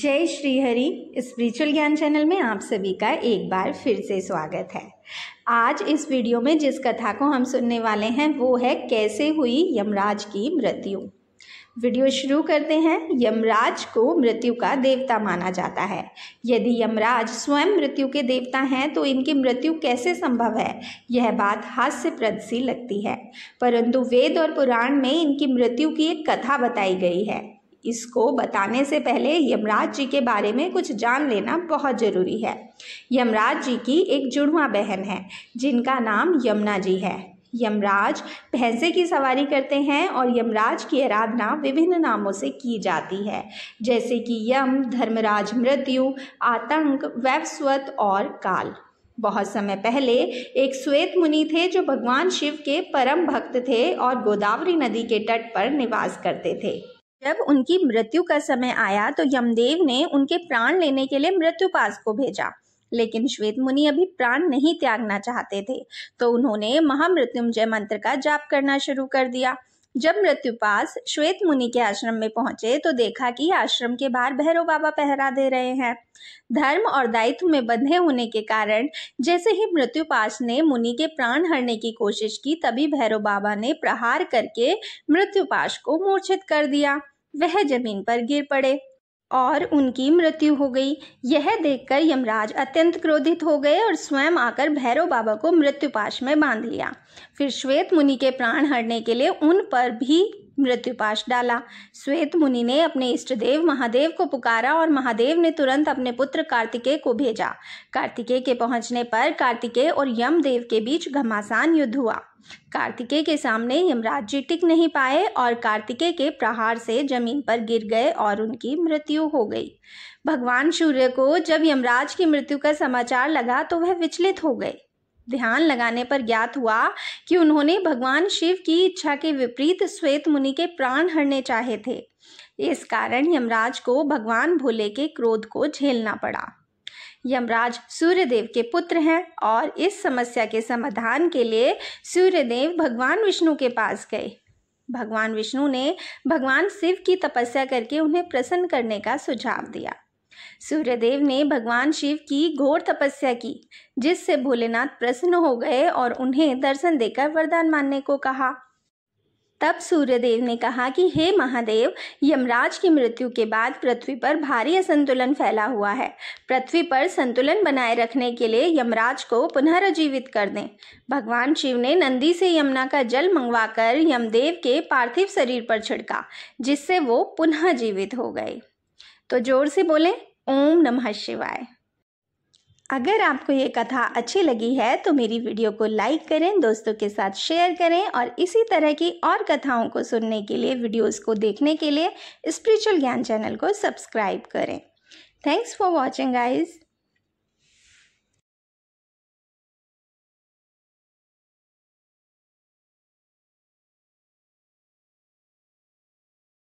जय श्री हरि स्पिरिचुअल ज्ञान चैनल में आप सभी का एक बार फिर से स्वागत है आज इस वीडियो में जिस कथा को हम सुनने वाले हैं वो है कैसे हुई यमराज की मृत्यु वीडियो शुरू करते हैं यमराज को मृत्यु का देवता माना जाता है यदि यमराज स्वयं मृत्यु के देवता हैं तो इनकी मृत्यु कैसे संभव है यह बात हास्यप्रद सी लगती है परंतु वेद और पुराण में इनकी मृत्यु की एक कथा बताई गई है इसको बताने से पहले यमराज जी के बारे में कुछ जान लेना बहुत ज़रूरी है यमराज जी की एक जुड़वा बहन है जिनका नाम यमुना जी है यमराज भैंसे की सवारी करते हैं और यमराज की आराधना विभिन्न नामों से की जाती है जैसे कि यम धर्मराज मृत्यु आतंक वैवस्वत और काल बहुत समय पहले एक श्वेत मुनि थे जो भगवान शिव के परम भक्त थे और गोदावरी नदी के तट पर निवास करते थे जब उनकी मृत्यु का समय आया तो यमदेव ने उनके प्राण लेने के लिए मृत्युपास को भेजा लेकिन श्वेत मुनि अभी प्राण नहीं त्यागना चाहते थे तो उन्होंने महामृत्युंजय मंत्र का जाप करना शुरू कर दिया जब मृत्युपास श्वेत मुनि के आश्रम में पहुंचे तो देखा कि आश्रम के बाहर भैरव बाबा पहरा दे रहे हैं धर्म और दायित्व में बंधे होने के कारण जैसे ही मृत्युपास ने मुनि के प्राण हरने की कोशिश की तभी भैरव बाबा ने प्रहार करके मृत्युपास को मूर्छित कर दिया वह जमीन पर गिर पड़े और उनकी मृत्यु हो गई यह देखकर यमराज अत्यंत क्रोधित हो गए और स्वयं आकर भैरव बाबा को मृत्युपाश में बांध लिया फिर श्वेत मुनि के प्राण हरने के लिए उन पर भी मृत्यु पाश डाला श्वेत मुनि ने अपने इष्ट देव महादेव को पुकारा और महादेव ने तुरंत अपने पुत्र कार्तिकेय को भेजा कार्तिकेय के पहुंचने पर कार्तिकेय और यमदेव के बीच घमासान युद्ध हुआ कार्तिकेय के सामने यमराज जी टिक नहीं पाए और कार्तिकेय के प्रहार से जमीन पर गिर गए और उनकी मृत्यु हो गई भगवान सूर्य को जब यमराज की मृत्यु का समाचार लगा तो वह विचलित हो गए ध्यान लगाने पर ज्ञात हुआ कि उन्होंने भगवान शिव की इच्छा के विपरीत श्वेत मुनि के प्राण हरने चाहे थे इस कारण यमराज को भगवान भोले के क्रोध को झेलना पड़ा यमराज सूर्यदेव के पुत्र हैं और इस समस्या के समाधान के लिए सूर्यदेव भगवान विष्णु के पास गए भगवान विष्णु ने भगवान शिव की तपस्या करके उन्हें प्रसन्न करने का सुझाव दिया सूर्यदेव ने भगवान शिव की घोर तपस्या की जिससे भोलेनाथ प्रसन्न हो गए और उन्हें दर्शन देकर वरदान मानने को कहा तब सूर्यदेव ने कहा कि हे महादेव यमराज की मृत्यु के बाद पृथ्वी पर भारी असंतुलन फैला हुआ है पृथ्वी पर संतुलन बनाए रखने के लिए यमराज को पुनर्जीवित कर दें भगवान शिव ने नंदी से यमुना का जल मंगवाकर यमदेव के पार्थिव शरीर पर छिड़का जिससे वो पुनः जीवित हो गए तो जोर से बोलें ओम नमः शिवाय अगर आपको ये कथा अच्छी लगी है तो मेरी वीडियो को लाइक करें दोस्तों के साथ शेयर करें और इसी तरह की और कथाओं को सुनने के लिए वीडियोस को देखने के लिए स्पिरिचुअल ज्ञान चैनल को सब्सक्राइब करें थैंक्स फॉर वॉचिंग गाइज़